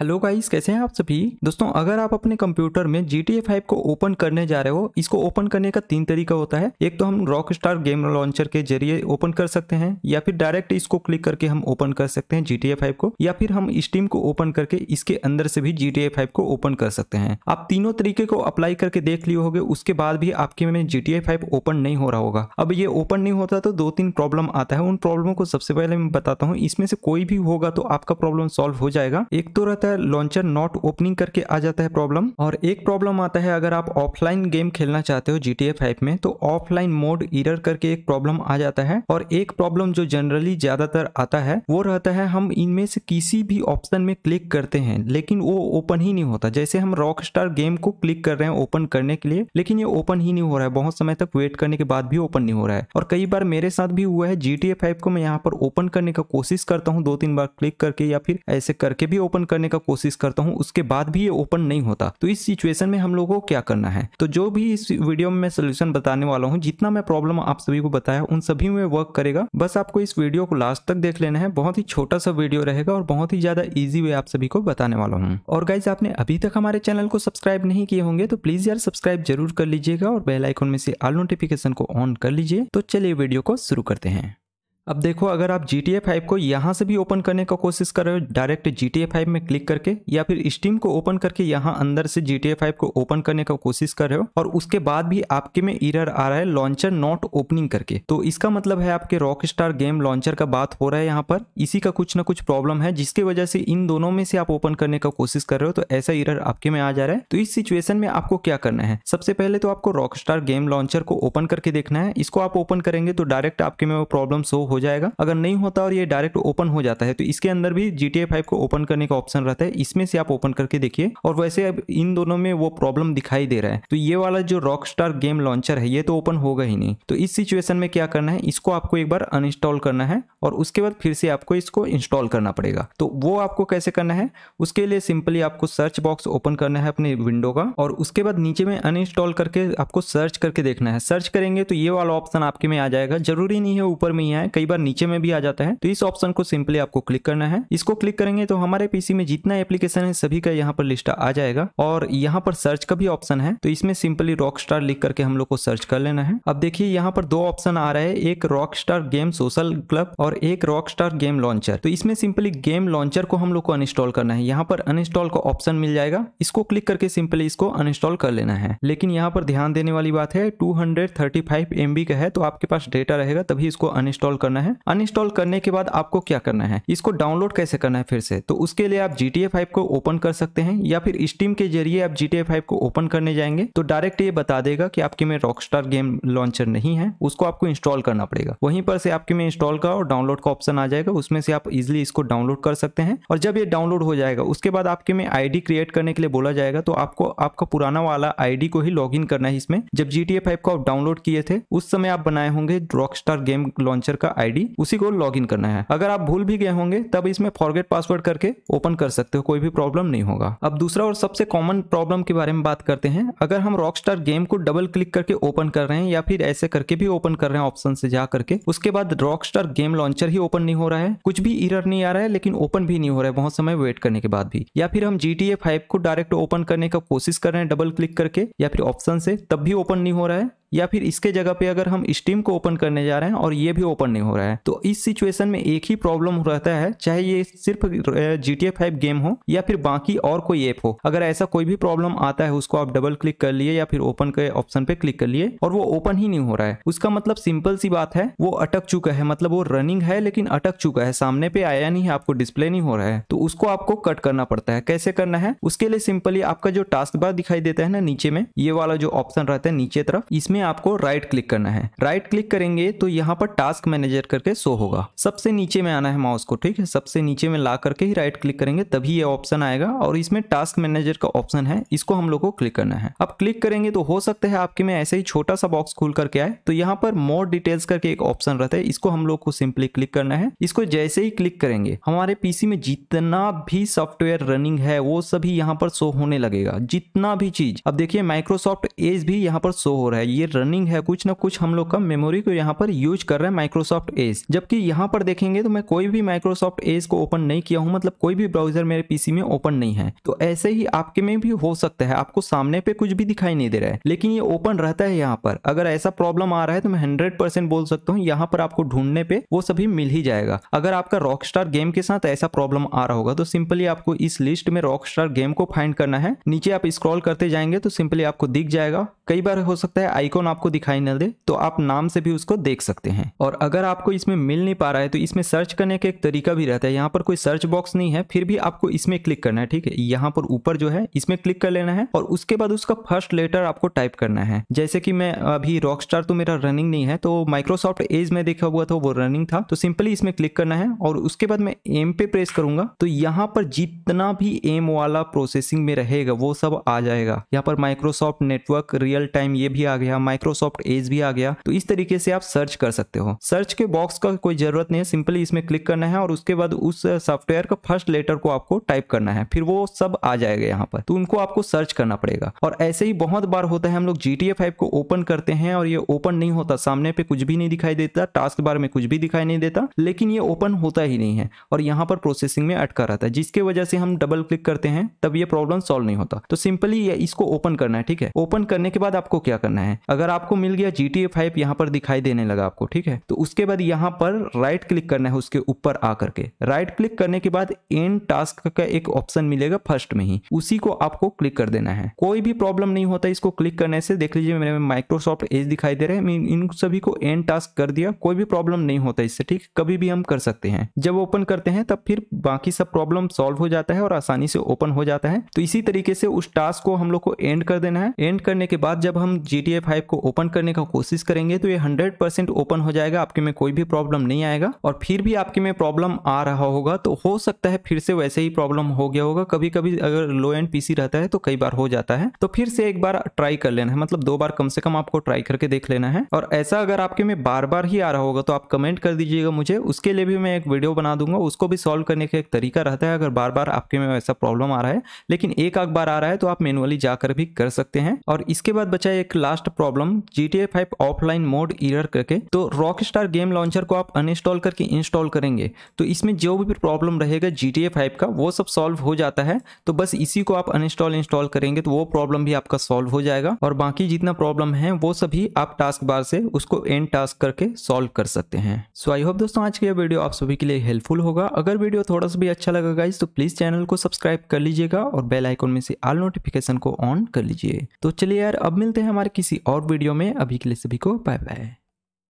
hello guys कैसे हैं आप सभी दोस्तों अगर आप अपने कंप्यूटर में जी टी फाइव को ओपन करने जा रहे हो इसको ओपन करने का तीन तरीका होता है एक तो हम रॉक स्टार गेम लॉन्चर के जरिए ओपन कर सकते हैं या फिर डायरेक्ट इसको क्लिक करके हम ओपन कर सकते हैं जी टी फाइव को या फिर हम स्टीम को ओपन करके इसके अंदर से भी जी टी फाइव को ओपन कर सकते हैं आप तीनों तरीके को अप्लाई करके देख लिए होगे उसके बाद भी आपके में जी टी फाइव ओपन नहीं हो रहा होगा अब ये ओपन नहीं होता तो दो तीन प्रॉब्लम आता है उन प्रॉब्लम को सबसे पहले मैं बताता हूँ इसमें से कोई भी होगा तो आपका प्रॉब्लम सॉल्व हो जाएगा एक तो रहता जाता है लॉन्चर नॉट ओपनिंग करके आ जाता है प्रॉब्लम और एक प्रॉब्लम आता है अगर आप ऑफलाइन गेम खेलना चाहते हो GTA 5 में तो ऑफलाइन मोड इरर करके एक प्रॉब्लम आ जाता है और एक प्रॉब्लम जो जनरली ज्यादातर आता है वो रहता है हम इनमें से किसी भी ऑप्शन में क्लिक करते हैं लेकिन वो ओपन ही नहीं होता जैसे हम रॉक गेम को क्लिक कर रहे हैं ओपन करने के लिए लेकिन ये ओपन ही नहीं हो रहा है बहुत समय तक वेट करने के बाद भी ओपन नहीं हो रहा है और कई बार मेरे साथ भी हुआ है जी टी को मैं यहाँ पर ओपन करने का कोशिश करता हूँ दो तीन बार क्लिक करके या फिर ऐसे करके भी ओपन करने का का कोशिश करता हूँ उसके बाद भी ये ओपन नहीं होता तो इस सिचुएशन में हम लोगों को क्या करना है तो जो भी इस वीडियो में सोल्यूशन बताने वाला हूँ जितना मैं प्रॉब्लम आप सभी को बताया उन सभी में वर्क करेगा बस आपको इस वीडियो को लास्ट तक देख लेना है बहुत ही छोटा सा वीडियो रहेगा और बहुत ही ज्यादा ईजी वे आप सभी को बताने वाला हूँ और गाइज आपने अभी तक हमारे चैनल को सब्सक्राइब नहीं किए होंगे तो प्लीज यार सब्सक्राइब जरूर कर लीजिएगा और बेलाइकॉन में से आल नोटिफिकेशन को ऑन कर लीजिए तो चलिए वीडियो को शुरू करते हैं अब देखो अगर आप जी टी फाइव को यहाँ से भी ओपन करने का कोशिश कर रहे हो डायरेक्ट जी टी फाइव में क्लिक करके या फिर स्टीम को ओपन करके यहाँ अंदर से जी टी फाइव को ओपन करने का कोशिश कर रहे हो और उसके बाद भी आपके में इरर आ रहा है लॉन्चर नॉट ओपनिंग करके तो इसका मतलब है आपके रॉक स्टार गेम लॉन्चर का बात हो रहा है यहाँ पर इसी का कुछ ना कुछ प्रॉब्लम है जिसकी वजह से इन दोनों में से आप ओपन करने का कोशिश कर रहे हो तो ऐसा इरर आपके में आ जा रहा है तो इस सिचुएशन में आपको क्या करना है सबसे पहले तो आपको रॉक स्टार गेम लॉन्चर को ओपन करके देखना है इसको आप ओपन करेंगे तो डायरेक्ट आपके में वो प्रॉब्लम शो हो हो जाएगा अगर नहीं होता और ये डायरेक्ट ओपन हो जाता है तो इसके अंदर भी जी टी को ओपन करने का ऑप्शन रहता है इसमें से आप ओपन करके देखिए और वैसे अब इन दोनों में वो प्रॉब्लम दिखाई दे रहा है तो ये वाला जो रॉक गेम लॉन्चर है ये तो ओपन होगा ही नहीं तो इस सिचुएशन में क्या करना है इसको आपको एक बार अनइंस्टॉल करना है और उसके बाद फिर से आपको इसको इंस्टॉल करना पड़ेगा तो वो आपको कैसे करना है उसके लिए सिंपली आपको सर्च बॉक्स ओपन करना है अपने विंडो का और उसके बाद नीचे में अनइंस्टॉल करके आपको सर्च करके देखना है सर्च करेंगे तो ये वाला ऑप्शन आपके में आ जाएगा जरूरी नहीं है ऊपर में ही आए कई कई बार नीचे में भी आ जाता है तो इस ऑप्शन को सिंपली आपको क्लिक करना है इसको क्लिक करेंगे तो हमारे पीसी में जितना एप्लीकेशन है सभी का यहाँ पर लिस्ट आ जाएगा और यहाँ पर सर्च का भी ऑप्शन है तो इसमें सिंपली रॉक स्टार लिख करके हम लोग को सर्च कर लेना है अब देखिए यहाँ पर दो ऑप्शन आ रहा है एक Rockstar game social club और एक रॉक स्टार गेम लॉन्चर तो इसमें सिंपली गेम लॉन्चर को हम लोग को अनस्टॉल करना है यहाँ पर अनस्टॉल का ऑप्शन मिल जाएगा इसको क्लिक करके सिंपली इसको अनस्टॉल कर लेना है लेकिन यहाँ पर ध्यान देने वाली बात है टू हंड्रेड का है तो आपके पास डेटा रहेगा तभी इसको अनस्टॉल करना करना है अनइंस्टॉल करने के बाद आपको क्या करना है इसको डाउनलोड कैसे करना है फिर से तो उसके लिए आप जी टी को ओपन कर सकते हैं या फिर स्टीम के जरिए आप जी टी को ओपन करने जाएंगे तो डायरेक्ट ये बता देगा कि आपके में रॉकस्टार गेम लॉन्चर नहीं है उसको आपको इंस्टॉल करना पड़ेगा वहीं पर से आपके में इंस्टॉल का और डाउनलोड का ऑप्शन आ जाएगा उसमें से आप इजिली इसको डाउनलोड कर सकते हैं और जब ये डाउनलोड हो जाएगा उसके बाद आपके में आई क्रिएट करने के लिए बोला जाएगा तो आपको आपका पुराना वाला आई को ही लॉग करना है इसमें जब जी टी को आप डाउनलोड किए थे उस समय आप बनाए होंगे रॉक गेम लॉन्चर का आईडी उसी को लॉग करना है अगर आप भूल भी गए होंगे तब इसमें फॉरगेट पासवर्ड करके ओपन कर सकते हो कोई भी प्रॉब्लम नहीं होगा अब दूसरा और सबसे कॉमन प्रॉब्लम के बारे में बात करते हैं अगर हम रॉकस्टार गेम को डबल क्लिक करके ओपन कर रहे हैं या फिर ऐसे करके भी ओपन कर रहे हैं ऑप्शन से जा करके उसके बाद रॉकस्टार गेम लॉन्चर ही ओपन नहीं हो रहा है कुछ भी इरर नहीं आ रहा है लेकिन ओपन भी नहीं हो रहा है बहुत समय वेट करने के बाद भी या फिर हम जी टी को डायरेक्ट ओपन करने का कोशिश कर रहे हैं डबल क्लिक करके या फिर ऑप्शन से तब भी ओपन नहीं हो रहा है या फिर इसके जगह पे अगर हम स्टीम को ओपन करने जा रहे हैं और ये भी ओपन नहीं हो रहा है तो इस सिचुएशन में एक ही प्रॉब्लम रहता है चाहे ये सिर्फ जी टी गेम हो या फिर बाकी और कोई ऐप हो अगर ऐसा कोई भी प्रॉब्लम आता है उसको आप डबल क्लिक कर लिए या फिर ओपन के ऑप्शन पे क्लिक कर लिए और वो ओपन ही नहीं हो रहा है उसका मतलब सिंपल सी बात है वो अटक चुका है मतलब वो रनिंग है लेकिन अटक चुका है सामने पे आया नहीं है आपको डिस्प्ले नहीं हो रहा है तो उसको आपको कट करना पड़ता है कैसे करना है उसके लिए सिंपली आपका जो टास्क बार दिखाई देता है ना नीचे में ये वाला जो ऑप्शन रहता है नीचे तरफ इसमें इसमें आपको राइट क्लिक करना है राइट क्लिक करेंगे तो यहाँ पर टास्क मैनेजर करके शो होगा सबसे नीचे में आना है माउस को ठीक है सबसे नीचे में ला करके ही राइट क्लिक करेंगे तभी ये ऑप्शन आएगा और इसमें टास्क मैनेजर का ऑप्शन है इसको हम लोग को क्लिक करना है अब क्लिक करेंगे तो हो सकता है आपके में ऐसे ही छोटा सा बॉक्स खुल करके आए तो यहाँ पर मोर डिटेल्स करके एक ऑप्शन रहता है इसको हम लोग को सिंपली क्लिक करना है इसको जैसे ही क्लिक करेंगे हमारे पीसी में जितना भी सॉफ्टवेयर रनिंग है वो सभी यहाँ पर शो होने लगेगा जितना भी चीज अब देखिए माइक्रोसॉफ्ट एज भी यहाँ पर शो हो रहा है ये रनिंग है कुछ ना कुछ हम लोग का मेमोरी को यहाँ पर यूज कर रहे हैं माइक्रोसॉफ्ट एज जबकि यहाँ पर देखेंगे तो मैं कोई भी माइक्रोसॉफ्ट एज को ओपन नहीं किया हूँ मतलब कोई भी ब्राउजर मेरे पीसी में ओपन नहीं है तो ऐसे ही आपके में भी हो सकता है आपको सामने पे कुछ भी दिखाई नहीं दे रहा है लेकिन ये ओपन रहता है यहाँ पर अगर ऐसा प्रॉब्लम आ रहा है तो मैं हंड्रेड बोल सकता हूँ यहाँ पर आपको ढूंढने पे वो सभी मिल ही जाएगा अगर आपका रॉक गेम के साथ ऐसा प्रॉब्लम आ रहा होगा तो सिंपली आपको इस लिस्ट में रॉक गेम को फाइंड करना है नीचे आप स्क्रॉल करते जाएंगे तो सिंपली आपको दिख जाएगा कई बार हो सकता है आइकॉन आइकॉन आपको दिखाई न दे तो आप नाम से भी उसको देख सकते हैं और अगर आपको इसमें मिल नहीं पा रहा है तो इसमें सर्च करने का एक तरीका भी रहता है यहाँ पर कोई सर्च बॉक्स नहीं है फिर भी आपको इसमें क्लिक करना है ठीक है यहाँ पर ऊपर जो है इसमें क्लिक कर लेना है और उसके बाद उसका फर्स्ट लेटर आपको टाइप करना है जैसे कि मैं अभी रॉक तो मेरा रनिंग नहीं है तो माइक्रोसॉफ्ट एज में देखा हुआ था वो रनिंग था तो सिंपली इसमें क्लिक करना है और उसके बाद मैं एम पे प्रेस करूंगा तो यहाँ पर जितना भी एम वाला प्रोसेसिंग में रहेगा वो सब आ जाएगा यहाँ पर माइक्रोसॉफ्ट नेटवर्क रियल टाइम ये भी आ गया माइक्रोसॉफ्ट एज भी आ गया तो इस तरीके से आप सर्च कर सकते हो सर्च के बॉक्स का कोई जरूरत नहीं है सिंपली इसमें क्लिक करना है और उसके बाद उस सॉफ्टवेयर का फर्स्ट लेटर को आपको टाइप करना है फिर वो सब आ जाएगा यहाँ पर तो उनको आपको सर्च करना पड़ेगा और ऐसे ही बहुत बार होता है हम लोग जी टी को ओपन करते हैं और ये ओपन नहीं होता सामने पे कुछ भी नहीं दिखाई देता टास्क बार में कुछ भी दिखाई नहीं देता लेकिन ये ओपन होता ही नहीं है और यहाँ पर प्रोसेसिंग में अटका रहता है जिसके वजह से हम डबल क्लिक करते हैं तब ये प्रॉब्लम सॉल्व नहीं होता तो सिंपली इसको ओपन करना है ठीक है ओपन करने के बाद आपको क्या करना है अगर आपको मिल गया जी टी ए फाइव यहाँ पर दिखाई देने लगा आपको ठीक है तो उसके बाद यहाँ पर राइट क्लिक करना है उसके ऊपर आ करके राइट क्लिक करने के बाद एंड टास्क का एक ऑप्शन मिलेगा फर्स्ट में ही उसी को आपको क्लिक कर देना है कोई भी प्रॉब्लम नहीं होता इसको क्लिक करने से देख लीजिए मेरे माइक्रोसॉफ्ट एज दिखाई दे रहे हैं इन सभी को एंड टास्क कर दिया कोई भी प्रॉब्लम नहीं होता इससे ठीक कभी भी हम कर सकते हैं जब ओपन करते हैं तब फिर बाकी सब प्रॉब्लम सॉल्व हो जाता है और आसानी से ओपन हो जाता है तो इसी तरीके से उस टास्क को हम लोग को एंड कर देना है एंड करने के बाद जब हम जी टी फाइव टैग को ओपन करने का कोशिश करेंगे तो ये हंड्रेड परसेंट ओपन हो जाएगा आपके में कोई भी प्रॉब्लम नहीं आएगा और फिर भी आपके में प्रॉब्लम आ रहा होगा तो हो सकता है फिर से वैसे ही प्रॉब्लम हो गया होगा कभी कभी अगर लो एंड पीसी रहता है तो कई बार हो जाता है तो फिर से एक बार ट्राई कर लेना है मतलब दो बार कम से कम आपको ट्राई करके देख लेना है और ऐसा अगर आपके में बार बार ही आ रहा होगा तो आप कमेंट कर दीजिएगा मुझे उसके लिए भी मैं एक वीडियो बना दूंगा उसको भी सॉल्व करने का एक तरीका रहता है अगर बार बार आपके में ऐसा प्रॉब्लम आ रहा है लेकिन एक आख बार आ रहा है तो आप मैनुअली जाकर भी कर सकते हैं और इसके बाद बचा एक last problem problem G T A five offline mode error करके तो रॉक स्टार गेम लॉन्चर को आप अनइंस्टॉल करके इंस्टॉल करेंगे तो इसमें जो भी प्रॉब्लम रहेगा जी टी ए फाइव का वो सब सॉल्व हो जाता है तो बस इसी को आप अनइंस्टॉल इंस्टॉल करेंगे तो वो प्रॉब्लम भी आपका सॉल्व हो जाएगा और बाकी जितना प्रॉब्लम है वो सभी आप टास्क बार से उसको एंड टास्क करके सॉल्व कर सकते हैं सो आई होप दोस्तों आज की यह वीडियो आप सभी के लिए हेल्पफुल होगा अगर वीडियो थोड़ा सा भी अच्छा लगा गाइज तो प्लीज चैनल को सब्सक्राइब कर लीजिएगा और बेल आइकॉन में से ऑल नोटिफिकेशन को ऑन कर लीजिए तो चलिए यार अब मिलते हैं हमारे किसी और वीडियो में अभी के लिए सभी को बाय बाय